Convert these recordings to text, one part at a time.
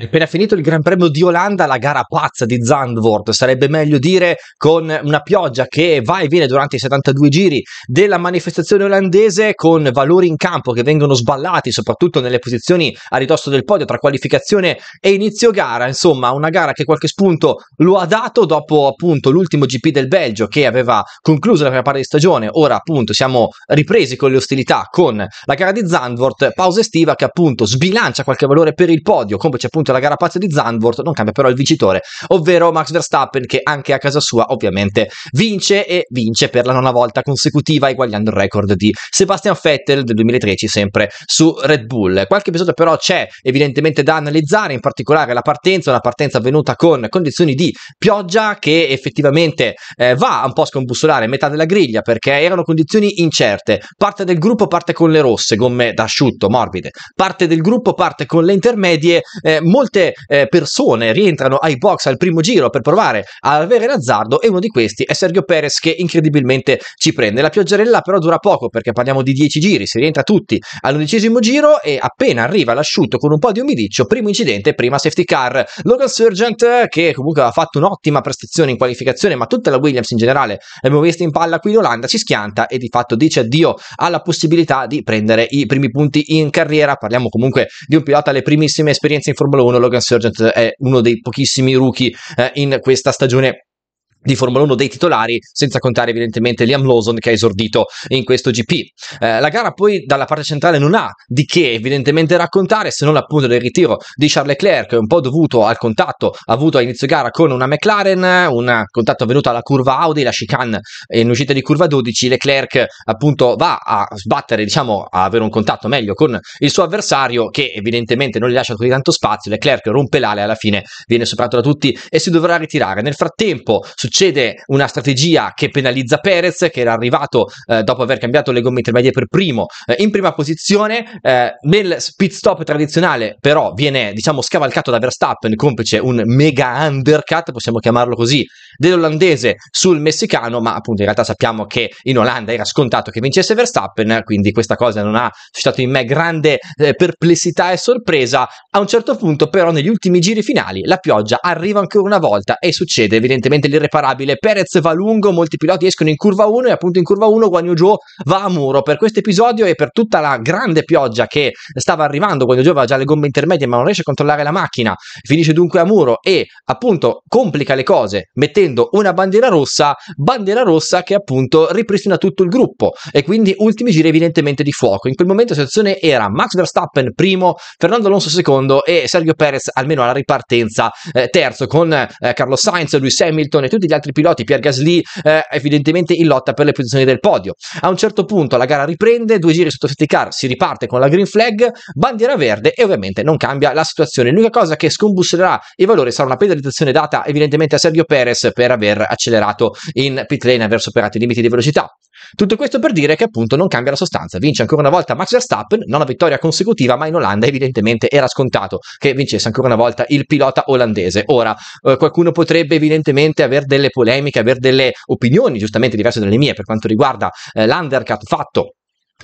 È appena finito il Gran Premio di Olanda, la gara pazza di Zandvoort, sarebbe meglio dire con una pioggia che va e viene durante i 72 giri della manifestazione olandese, con valori in campo che vengono sballati, soprattutto nelle posizioni a ridosso del podio tra qualificazione e inizio gara. Insomma, una gara che qualche spunto lo ha dato dopo appunto l'ultimo GP del Belgio che aveva concluso la prima parte di stagione. Ora appunto siamo ripresi con le ostilità con la gara di Zandvoort, pausa estiva che appunto sbilancia qualche valore per il podio, come c'è appunto vinto la gara pazza di Zandvoort, non cambia però il vincitore, ovvero Max Verstappen che anche a casa sua ovviamente vince e vince per la nona volta consecutiva eguagliando il record di Sebastian Vettel del 2013 sempre su Red Bull. Qualche episodio però c'è evidentemente da analizzare, in particolare la partenza, una partenza avvenuta con condizioni di pioggia che effettivamente eh, va un po' a scombussolare metà della griglia perché erano condizioni incerte. Parte del gruppo parte con le rosse, gomme da asciutto, morbide. Parte del gruppo parte con le intermedie, eh, molte eh, persone rientrano ai box al primo giro per provare ad avere l'azzardo e uno di questi è Sergio Perez che incredibilmente ci prende. La pioggerella però dura poco perché parliamo di 10 giri, si rientra tutti all'undicesimo giro e appena arriva l'asciutto con un po' di umidiccio, primo incidente, prima safety car. Logan Surgent che comunque ha fatto un'ottima prestazione in qualificazione ma tutta la Williams in generale l'abbiamo vista in palla qui in Olanda, ci schianta e di fatto dice addio alla possibilità di prendere i primi punti in carriera. Parliamo comunque di un pilota alle primissime esperienze in Formula 1 1 Logan Sergent è uno dei pochissimi rookie eh, in questa stagione di Formula 1 dei titolari, senza contare evidentemente Liam Lawson che ha esordito in questo GP. Eh, la gara poi dalla parte centrale non ha di che evidentemente raccontare, se non appunto del ritiro di Charles Leclerc, un po' dovuto al contatto avuto a inizio gara con una McLaren, un contatto avvenuto alla curva Audi, la chicane in uscita di curva 12, Leclerc appunto va a sbattere, diciamo, a avere un contatto meglio con il suo avversario che evidentemente non gli lascia così tanto spazio, Leclerc rompe l'ale alla fine, viene superato da tutti e si dovrà ritirare. Nel frattempo, su succede una strategia che penalizza Perez, che era arrivato eh, dopo aver cambiato le gomme intermedie per primo eh, in prima posizione. Eh, nel pit stop tradizionale, però, viene diciamo scavalcato da Verstappen, complice un mega undercut, possiamo chiamarlo così, dell'olandese sul messicano. Ma appunto, in realtà sappiamo che in Olanda era scontato che vincesse Verstappen, quindi questa cosa non ha suscitato in me grande eh, perplessità e sorpresa. A un certo punto, però, negli ultimi giri finali, la pioggia arriva ancora una volta e succede evidentemente l'irreparabile imparabile. Perez va lungo, molti piloti escono in curva 1 e appunto in curva 1 Guan Yu Zhou va a muro. Per questo episodio e per tutta la grande pioggia che stava arrivando, Guan Yu Zhou aveva già le gomme intermedie ma non riesce a controllare la macchina, finisce dunque a muro e appunto complica le cose mettendo una bandiera rossa, bandiera rossa che appunto ripristina tutto il gruppo e quindi ultimi giri evidentemente di fuoco. In quel momento la situazione era Max Verstappen primo, Fernando Alonso secondo e Sergio Perez almeno alla ripartenza eh, terzo con eh, Carlo Sainz, Lewis Hamilton e tutti gli altri piloti, Pierre Gasly eh, evidentemente in lotta per le posizioni del podio. A un certo punto la gara riprende, due giri sotto safety car, si riparte con la green flag, bandiera verde e ovviamente non cambia la situazione. L'unica cosa che scombusserà i valori sarà una penalizzazione data evidentemente a Sergio Perez per aver accelerato in pit lane, e aver superato i limiti di velocità. Tutto questo per dire che appunto non cambia la sostanza, vince ancora una volta Max Verstappen, non una vittoria consecutiva, ma in Olanda evidentemente era scontato che vincesse ancora una volta il pilota olandese. Ora eh, qualcuno potrebbe evidentemente aver detto delle polemiche, avere delle opinioni giustamente diverse dalle mie per quanto riguarda eh, l'undercut fatto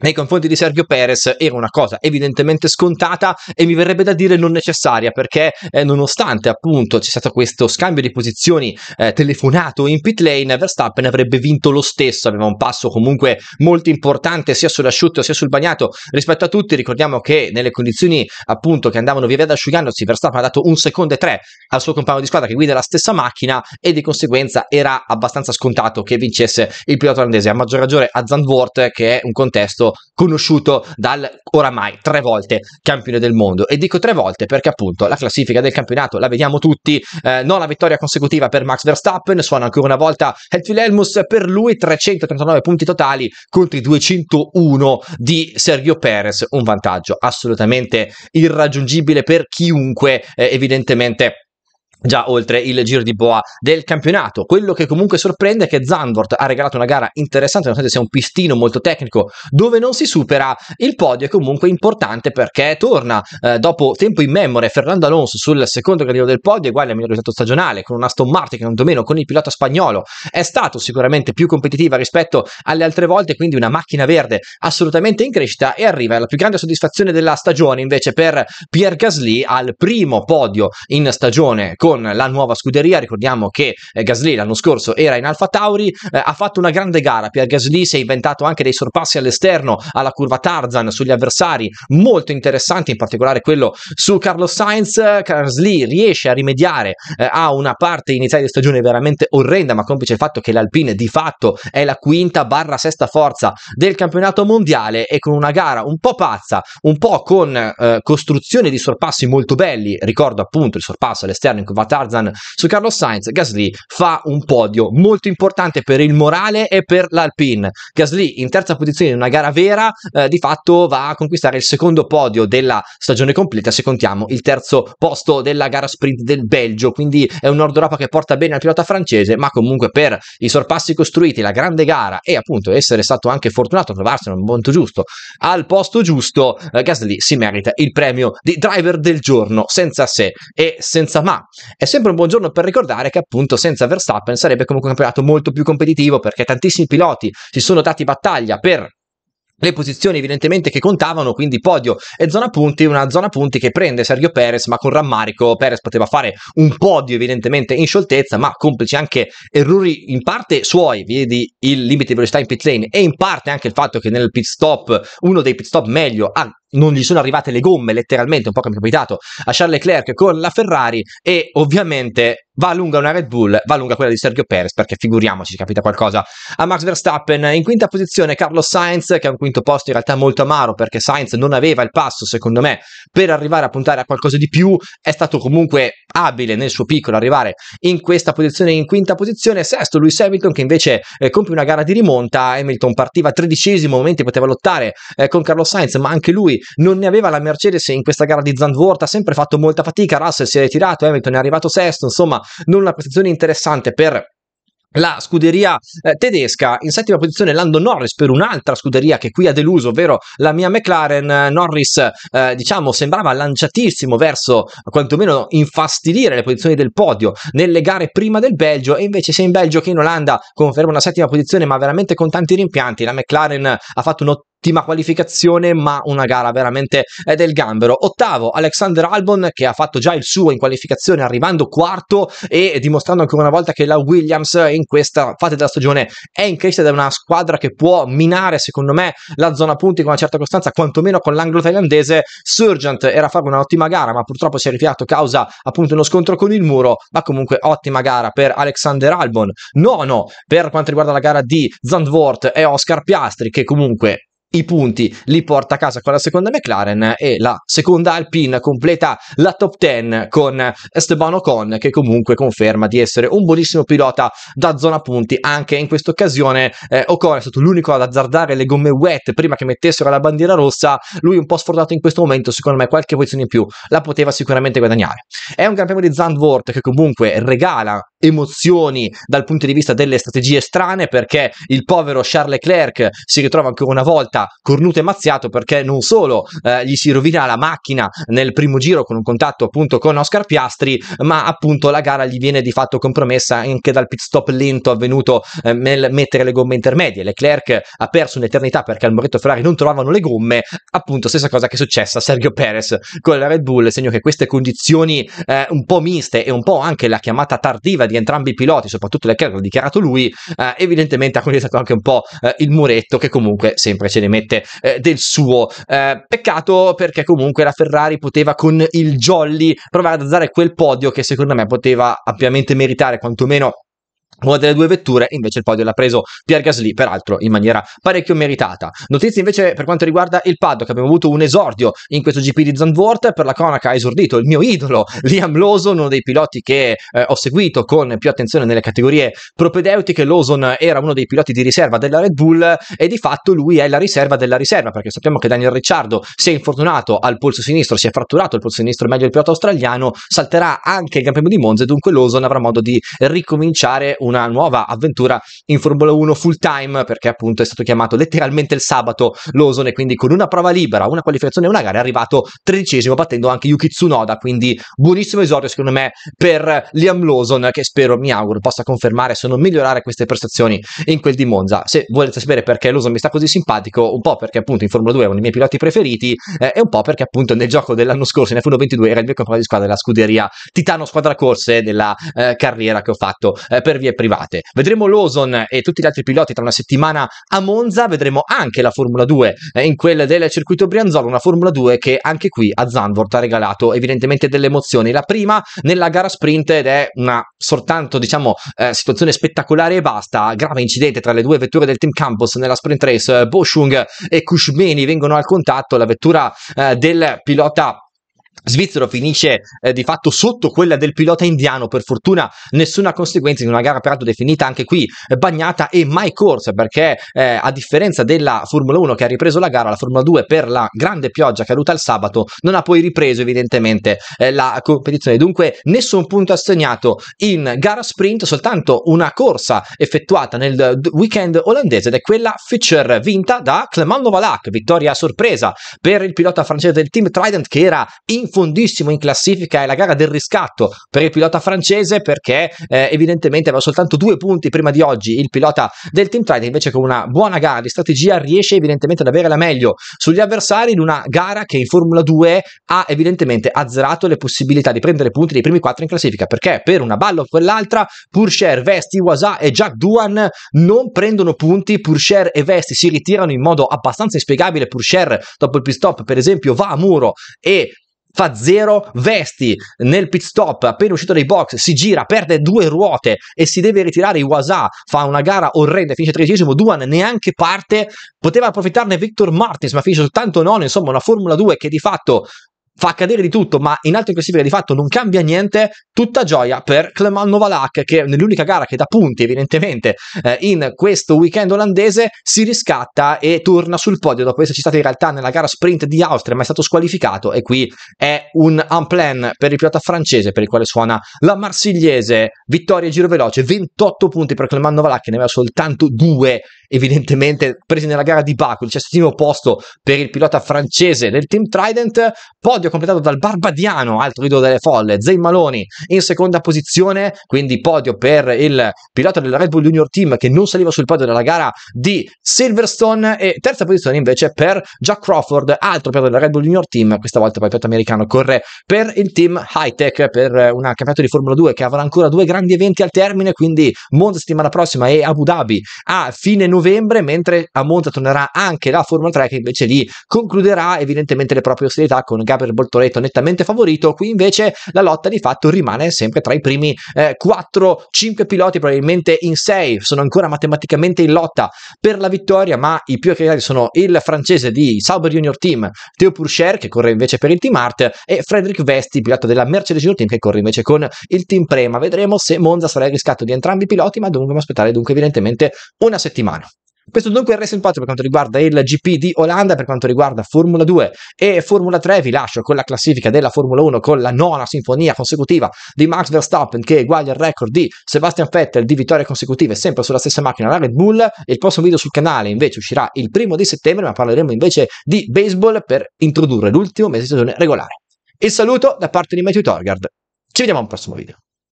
nei confronti di Sergio Perez era una cosa evidentemente scontata e mi verrebbe da dire non necessaria perché eh, nonostante appunto c'è stato questo scambio di posizioni eh, telefonato in pit lane Verstappen avrebbe vinto lo stesso aveva un passo comunque molto importante sia sull'asciutto sia sul bagnato rispetto a tutti ricordiamo che nelle condizioni appunto che andavano via via ad asciugandosi Verstappen ha dato un secondo e tre al suo compagno di squadra che guida la stessa macchina e di conseguenza era abbastanza scontato che vincesse il pilota olandese a maggior ragione a Zandvoort che è un contesto testo conosciuto dal oramai tre volte campione del mondo. E dico tre volte perché appunto la classifica del campionato la vediamo tutti, eh, non la vittoria consecutiva per Max Verstappen, suona ancora una volta Hedfield Helmus, per lui 339 punti totali contro i 201 di Sergio Perez, un vantaggio assolutamente irraggiungibile per chiunque eh, evidentemente già oltre il giro di boa del campionato. Quello che comunque sorprende è che Zandvoort ha regalato una gara interessante, nonostante sia un pistino molto tecnico, dove non si supera il podio è comunque importante perché torna eh, dopo tempo in memoria Fernando Alonso sul secondo gradino del podio, uguale al miglior risultato stagionale, con una Aston Martin che quantomeno con il pilota spagnolo è stato sicuramente più competitiva rispetto alle altre volte, quindi una macchina verde assolutamente in crescita e arriva alla più grande soddisfazione della stagione invece per Pierre Gasly al primo podio in stagione con con la nuova scuderia. Ricordiamo che eh, Gasly l'anno scorso era in Alfa Tauri, eh, ha fatto una grande gara. Pierre Gasly si è inventato anche dei sorpassi all'esterno alla curva Tarzan sugli avversari, molto interessanti, in particolare quello su Carlos Sainz. Gasly riesce a rimediare eh, a una parte iniziale di stagione veramente orrenda, ma complice il fatto che l'Alpine di fatto è la quinta barra sesta forza del campionato mondiale e con una gara un po' pazza, un po' con eh, costruzione di sorpassi molto belli. Ricordo appunto il sorpasso all'esterno in cui va Tarzan su Carlos Sainz, Gasly fa un podio molto importante per il morale e per l'Alpine. Gasly in terza posizione in una gara vera eh, di fatto va a conquistare il secondo podio della stagione completa se contiamo il terzo posto della gara sprint del Belgio, quindi è un Nord Europa che porta bene al pilota francese, ma comunque per i sorpassi costruiti, la grande gara e appunto essere stato anche fortunato a trovarsi nel momento giusto al posto giusto, eh, Gasly si merita il premio di driver del giorno senza se e senza ma è sempre un buon giorno per ricordare che appunto senza Verstappen sarebbe comunque un campionato molto più competitivo perché tantissimi piloti si sono dati battaglia per le posizioni evidentemente che contavano, quindi podio e zona punti, una zona punti che prende Sergio Perez, ma con rammarico Perez poteva fare un podio evidentemente in scioltezza, ma complici anche errori in parte suoi, vedi il limite di velocità in pit lane e in parte anche il fatto che nel pit stop, uno dei pit stop meglio, ha non gli sono arrivate le gomme letteralmente, un po' come è capitato a Charles Leclerc con la Ferrari e ovviamente va lunga una Red Bull, va lunga quella di Sergio Perez perché figuriamoci capita qualcosa a Max Verstappen. In quinta posizione Carlos Sainz che è un quinto posto in realtà molto amaro perché Sainz non aveva il passo secondo me per arrivare a puntare a qualcosa di più, è stato comunque abile nel suo piccolo arrivare in questa posizione, in quinta posizione, sesto Lewis Hamilton che invece eh, compie una gara di rimonta, Hamilton partiva tredicesimo, momenti poteva lottare eh, con Carlos Sainz ma anche lui non ne aveva la Mercedes in questa gara di Zandvoort, ha sempre fatto molta fatica, Russell si è ritirato, Hamilton è arrivato sesto, insomma non una prestazione interessante per la scuderia eh, tedesca in settima posizione Lando Norris per un'altra scuderia che qui ha deluso, ovvero la mia McLaren eh, Norris eh, diciamo sembrava lanciatissimo verso quantomeno infastidire le posizioni del podio nelle gare prima del Belgio e invece sia in Belgio che in Olanda conferma una settima posizione ma veramente con tanti rimpianti la McLaren ha fatto un ottima qualificazione, ma una gara veramente eh, del gambero. Ottavo, Alexander Albon, che ha fatto già il suo in qualificazione, arrivando quarto e dimostrando ancora una volta che la Williams in questa fase della stagione è in crescita da una squadra che può minare, secondo me, la zona punti con una certa costanza, quantomeno con l'anglo thailandese. Surgent era a fare un'ottima gara, ma purtroppo si è rifiato causa appunto uno scontro con il muro, ma comunque ottima gara per Alexander Albon. Nono, per quanto riguarda la gara di Zandvoort e Oscar Piastri, che comunque i punti li porta a casa con la seconda McLaren e la seconda Alpine completa la top 10 con Esteban Ocon che comunque conferma di essere un buonissimo pilota da zona punti anche in questa occasione eh, Ocon è stato l'unico ad azzardare le gomme wet prima che mettessero la bandiera rossa lui un po' sfortunato in questo momento secondo me qualche posizione in più la poteva sicuramente guadagnare è un gran premio di Zandvoort che comunque regala emozioni dal punto di vista delle strategie strane perché il povero Charles Leclerc si ritrova ancora una volta cornuto e mazziato perché non solo eh, gli si rovina la macchina nel primo giro con un contatto appunto con Oscar Piastri ma appunto la gara gli viene di fatto compromessa anche dal pit stop lento avvenuto eh, nel mettere le gomme intermedie Leclerc ha perso un'eternità perché al Moretto Ferrari non trovavano le gomme appunto stessa cosa che è successa a Sergio Perez con la Red Bull segno che queste condizioni eh, un po' miste e un po' anche la chiamata tardiva di entrambi i piloti, soprattutto Leclerc l'ha dichiarato lui, eh, evidentemente ha condizionato anche un po' eh, il muretto che comunque sempre ce ne mette eh, del suo. Eh, peccato perché comunque la Ferrari poteva con il jolly provare ad alzare quel podio che secondo me poteva ampiamente meritare quantomeno una delle due vetture invece il podio l'ha preso Pierre Gasly, peraltro in maniera parecchio meritata. Notizie invece per quanto riguarda il paddock, abbiamo avuto un esordio in questo GP di Zandvoort, per la cronaca ha esordito il mio idolo Liam Lawson, uno dei piloti che eh, ho seguito con più attenzione nelle categorie propedeutiche, Lawson era uno dei piloti di riserva della Red Bull e di fatto lui è la riserva della riserva, perché sappiamo che Daniel Ricciardo si è infortunato al polso sinistro, si è fratturato il polso sinistro, meglio il pilota australiano, salterà anche il Gran Premio di Monza dunque Lawson avrà modo di ricominciare un una nuova avventura in Formula 1 full time perché appunto è stato chiamato letteralmente il sabato Lawson e quindi con una prova libera, una qualificazione e una gara è arrivato tredicesimo battendo anche Yuki Tsunoda, quindi buonissimo esordio secondo me per Liam Lawson che spero, mi auguro, possa confermare se non migliorare queste prestazioni in quel di Monza. Se volete sapere perché Lawson mi sta così simpatico, un po' perché appunto in Formula 2 è uno dei miei piloti preferiti eh, e un po' perché appunto nel gioco dell'anno scorso in f 1 22 era il mio compagno di squadra della scuderia Titano Squadra Corse della eh, carriera che ho fatto eh, per via private. Vedremo Lawson e tutti gli altri piloti tra una settimana a Monza, vedremo anche la Formula 2 eh, in quella del circuito Brianzolo, una Formula 2 che anche qui a Zandvoort ha regalato evidentemente delle emozioni. La prima nella gara sprint ed è una soltanto diciamo eh, situazione spettacolare e basta, grave incidente tra le due vetture del team Campus nella sprint race, Boschung e Kushmeni vengono al contatto, la vettura eh, del pilota svizzero finisce eh, di fatto sotto quella del pilota indiano, per fortuna nessuna conseguenza in una gara peraltro definita anche qui eh, bagnata e mai corsa perché eh, a differenza della Formula 1 che ha ripreso la gara, la Formula 2 per la grande pioggia caduta il sabato non ha poi ripreso evidentemente eh, la competizione, dunque nessun punto assegnato in gara sprint, soltanto una corsa effettuata nel weekend olandese ed è quella Fischer vinta da Clement Novalak vittoria a sorpresa per il pilota francese del team Trident che era in profondissimo in classifica è la gara del riscatto per il pilota francese perché eh, evidentemente aveva soltanto due punti prima di oggi il pilota del Team Trident invece con una buona gara di strategia riesce evidentemente ad avere la meglio sugli avversari in una gara che in Formula 2 ha evidentemente azzerato le possibilità di prendere punti dei primi quattro in classifica perché per una balla o quell'altra Purcher, Vesti, Wasa e Jack Duan non prendono punti Purcher e Vesti si ritirano in modo abbastanza inspiegabile Purcher dopo il pit stop per esempio va a muro e fa zero vesti nel pit stop appena uscito dai box si gira perde due ruote e si deve ritirare Iwasa fa una gara orrenda finisce tredicesimo Duan neanche parte poteva approfittarne Victor Martins ma finisce soltanto non, insomma una Formula 2 che di fatto fa accadere di tutto, ma in alto in di fatto non cambia niente, tutta gioia per Clement Novalak che nell'unica gara che dà punti evidentemente eh, in questo weekend olandese si riscatta e torna sul podio dopo esserci stato in realtà nella gara sprint di Austria ma è stato squalificato e qui è un unplan per il pilota francese per il quale suona la marsigliese vittoria giro veloce 28 punti per Clement Novalak che ne aveva soltanto due evidentemente presi nella gara di Baku, il diciassettesimo posto per il pilota francese del team Trident, podio completato dal Barbadiano, altro idolo delle folle, Zay Maloni in seconda posizione, quindi podio per il pilota della Red Bull Junior Team che non saliva sul podio della gara di Silverstone e terza posizione invece per Jack Crawford, altro pilota della Red Bull Junior Team, questa volta poi pilota americano, corre per il team High Tech per un campionato di Formula 2 che avrà ancora due grandi eventi al termine, quindi Monza settimana prossima e Abu Dhabi a fine novembre novembre, mentre a Monza tornerà anche la Formula 3 che invece lì concluderà evidentemente le proprie ostilità con Gabriel Bortoleto nettamente favorito, qui invece la lotta di fatto rimane sempre tra i primi eh, 4-5 piloti, probabilmente in 6, sono ancora matematicamente in lotta per la vittoria, ma i più accreditati sono il francese di Sauber Junior Team, Theo Purcher che corre invece per il Team Art e Frederick Vesti, pilota della Mercedes Junior Team che corre invece con il Team Prema. Vedremo se Monza sarà il riscatto di entrambi i piloti, ma dovremo aspettare dunque evidentemente una settimana. Questo dunque è il Racing Pot per quanto riguarda il GP di Olanda, per quanto riguarda Formula 2 e Formula 3. Vi lascio con la classifica della Formula 1 con la nona sinfonia consecutiva di Max Verstappen che eguaglia il record di Sebastian Vettel di vittorie consecutive sempre sulla stessa macchina, la Red Bull. Il prossimo video sul canale invece uscirà il primo di settembre, ma parleremo invece di baseball per introdurre l'ultimo mese di stagione regolare. Il saluto da parte di Matthew Torgard. Ci vediamo al prossimo video.